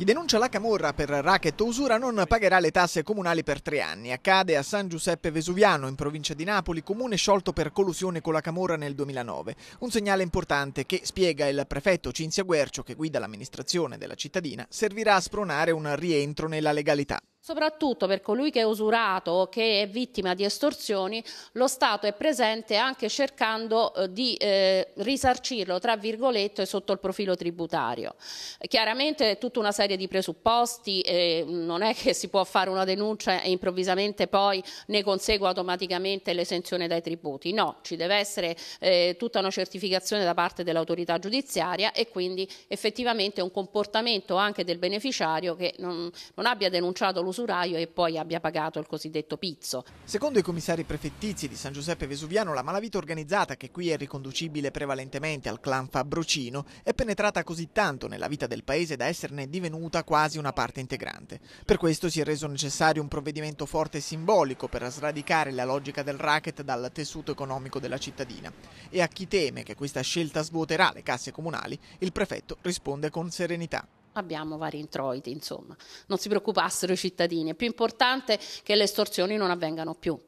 Chi denuncia la camorra per racket o usura non pagherà le tasse comunali per tre anni. Accade a San Giuseppe Vesuviano, in provincia di Napoli, comune sciolto per collusione con la camorra nel 2009. Un segnale importante che, spiega il prefetto Cinzia Guercio, che guida l'amministrazione della cittadina, servirà a spronare un rientro nella legalità. Soprattutto per colui che è usurato o che è vittima di estorsioni, lo Stato è presente anche cercando eh, di eh, risarcirlo, tra virgolette, sotto il profilo tributario. Chiaramente è tutta una serie di presupposti, eh, non è che si può fare una denuncia e improvvisamente poi ne consegue automaticamente l'esenzione dai tributi, no, ci deve essere eh, tutta una certificazione da parte dell'autorità giudiziaria e quindi effettivamente un comportamento anche del beneficiario che non, non abbia denunciato usuraio e poi abbia pagato il cosiddetto pizzo. Secondo i commissari prefettizi di San Giuseppe Vesuviano, la malavita organizzata, che qui è riconducibile prevalentemente al clan Fabrocino, è penetrata così tanto nella vita del paese da esserne divenuta quasi una parte integrante. Per questo si è reso necessario un provvedimento forte e simbolico per sradicare la logica del racket dal tessuto economico della cittadina. E a chi teme che questa scelta svuoterà le casse comunali, il prefetto risponde con serenità abbiamo vari introiti, insomma. Non si preoccupassero i cittadini, è più importante che le estorsioni non avvengano più.